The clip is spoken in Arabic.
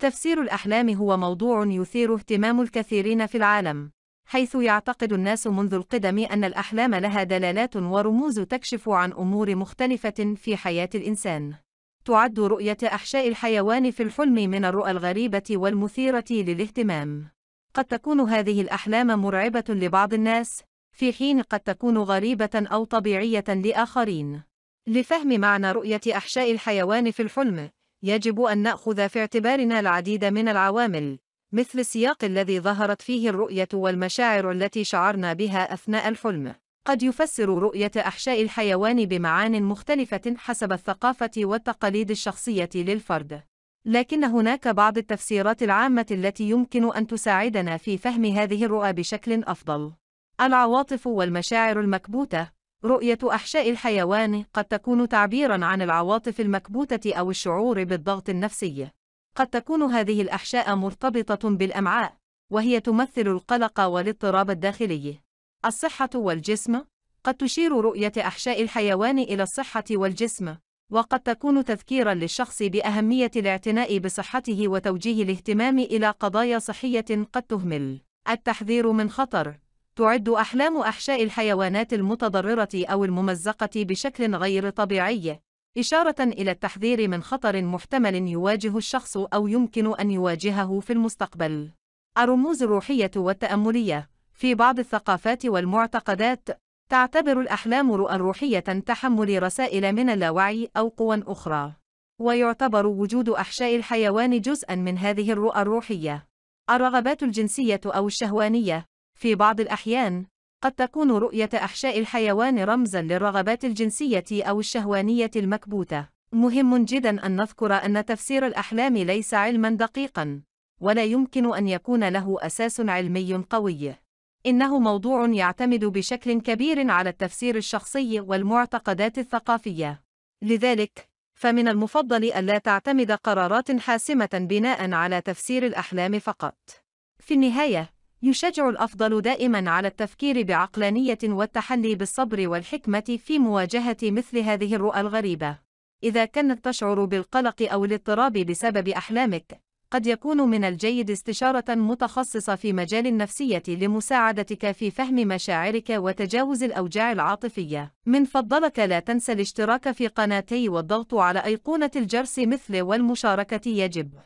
تفسير الأحلام هو موضوع يثير اهتمام الكثيرين في العالم، حيث يعتقد الناس منذ القدم أن الأحلام لها دلالات ورموز تكشف عن أمور مختلفة في حياة الإنسان. تعد رؤية أحشاء الحيوان في الحلم من الرؤى الغريبة والمثيرة للاهتمام. قد تكون هذه الأحلام مرعبة لبعض الناس، في حين قد تكون غريبة أو طبيعية لآخرين. لفهم معنى رؤية أحشاء الحيوان في الحلم، يجب أن نأخذ في اعتبارنا العديد من العوامل، مثل السياق الذي ظهرت فيه الرؤية والمشاعر التي شعرنا بها أثناء الحلم. قد يفسر رؤية أحشاء الحيوان بمعان مختلفة حسب الثقافة والتقاليد الشخصية للفرد. لكن هناك بعض التفسيرات العامة التي يمكن أن تساعدنا في فهم هذه الرؤى بشكل أفضل. العواطف والمشاعر المكبوتة رؤية أحشاء الحيوان قد تكون تعبيرًا عن العواطف المكبوتة أو الشعور بالضغط النفسي. قد تكون هذه الأحشاء مرتبطة بالأمعاء، وهي تمثل القلق والاضطراب الداخلي. الصحة والجسم قد تشير رؤية أحشاء الحيوان إلى الصحة والجسم، وقد تكون تذكيرًا للشخص بأهمية الاعتناء بصحته وتوجيه الاهتمام إلى قضايا صحية قد تهمل. التحذير من خطر تعد أحلام أحشاء الحيوانات المتضررة أو الممزقة بشكل غير طبيعي، إشارة إلى التحذير من خطر محتمل يواجه الشخص أو يمكن أن يواجهه في المستقبل. الرموز الروحية والتأملية في بعض الثقافات والمعتقدات، تعتبر الأحلام رؤى روحية تحمل رسائل من اللاوعي أو قوى أخرى. ويعتبر وجود أحشاء الحيوان جزءًا من هذه الرؤى الروحية. الرغبات الجنسية أو الشهوانية في بعض الأحيان، قد تكون رؤية أحشاء الحيوان رمزًا للرغبات الجنسية أو الشهوانية المكبوتة. مهم جدًا أن نذكر أن تفسير الأحلام ليس علمًا دقيقًا، ولا يمكن أن يكون له أساس علمي قوي. إنه موضوع يعتمد بشكل كبير على التفسير الشخصي والمعتقدات الثقافية. لذلك، فمن المفضل ألا تعتمد قرارات حاسمة بناء على تفسير الأحلام فقط. في النهاية، يشجع الأفضل دائما على التفكير بعقلانية والتحلي بالصبر والحكمة في مواجهة مثل هذه الرؤى الغريبة. إذا كنت تشعر بالقلق أو الاضطراب بسبب أحلامك، قد يكون من الجيد استشارة متخصصة في مجال النفسية لمساعدتك في فهم مشاعرك وتجاوز الأوجاع العاطفية. من فضلك لا تنسى الاشتراك في قناتي والضغط على أيقونة الجرس مثل والمشاركة يجب.